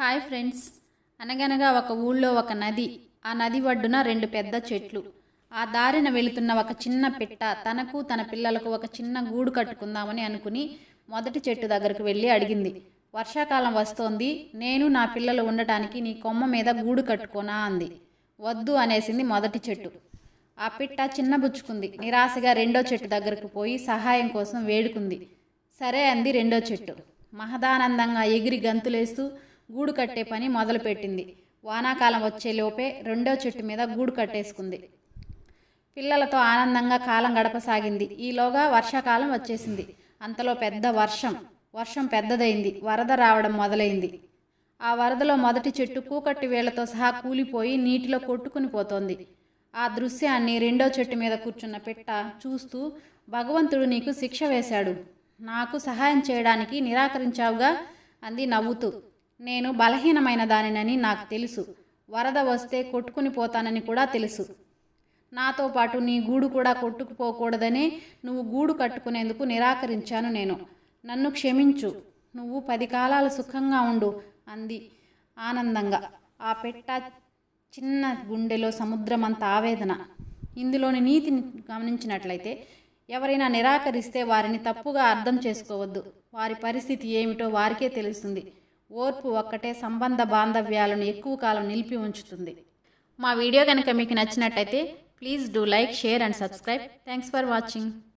hi friends అనగనగా ఒక ఊళ్ళో ఒక నది ఆ నది ఒడ్డున రెండు పెద్ద చెట్లు ఆ దారిన వెళుతున్న ఒక చిన్న పిట్ట తనకు తన పిల్లలకు ఒక చిన్న గూడు కట్టుకుందామని అనుకుని మొదటి చెట్టు దగ్గరకు వెళ్ళి అడిగింది వర్షాకాలం వస్తోంది నేను నా పిల్లలు ఉండటానికి నీ కొమ్మ మీద గూడు కట్టుకోనా అంది వద్దు అనేసింది మొదటి చెట్టు ఆ పిట్ట చిన్న బుచ్చుకుంది నిరాశగా రెండో చెట్టు దగ్గరకు పోయి సహాయం కోసం వేడుకుంది సరే అంది రెండో చెట్టు మహదానందంగా ఎగిరి గంతులేస్తూ గూడు కట్టే పని మొదలుపెట్టింది వానాకాలం వచ్చేలోపే రెండో చెట్టు మీద గూడు కట్టేసుకుంది పిల్లలతో ఆనందంగా కాలం గడపసాగింది ఈలోగా వర్షాకాలం వచ్చేసింది అంతలో పెద్ద వర్షం వర్షం పెద్దదైంది వరద రావడం మొదలైంది ఆ వరదలో మొదటి చెట్టు కూకట్టి వేళ్లతో సహా కూలిపోయి నీటిలో కొట్టుకుని పోతోంది ఆ దృశ్యాన్ని రెండో చెట్టు మీద కూర్చున్న పిట్ట చూస్తూ భగవంతుడు నీకు శిక్ష వేశాడు నాకు సహాయం చేయడానికి నిరాకరించావుగా అంది నవ్వుతూ నేను బలహీనమైన దానినని నాకు తెలుసు వరద వస్తే కొట్టుకుని పోతానని కూడా తెలుసు నాతో పాటు నీ గూడు కూడా కొట్టుకుపోకూడదని నువ్వు గూడు కట్టుకునేందుకు నిరాకరించాను నేను నన్ను క్షమించు నువ్వు పది కాలాలు సుఖంగా ఉండు అంది ఆనందంగా ఆ పెట్ట చిన్న గుండెలో సముద్రమంత ఆవేదన ఇందులోని నీతిని గమనించినట్లయితే ఎవరైనా నిరాకరిస్తే వారిని తప్పుగా అర్థం చేసుకోవద్దు వారి పరిస్థితి ఏమిటో వారికే తెలుస్తుంది ఓర్పు ఒక్కటే సంబంధ బాంధవ్యాలను ఎక్కువ కాలం నిలిపి ఉంచుతుంది మా వీడియో కనుక మీకు నచ్చినట్టయితే please do like share and subscribe thanks for watching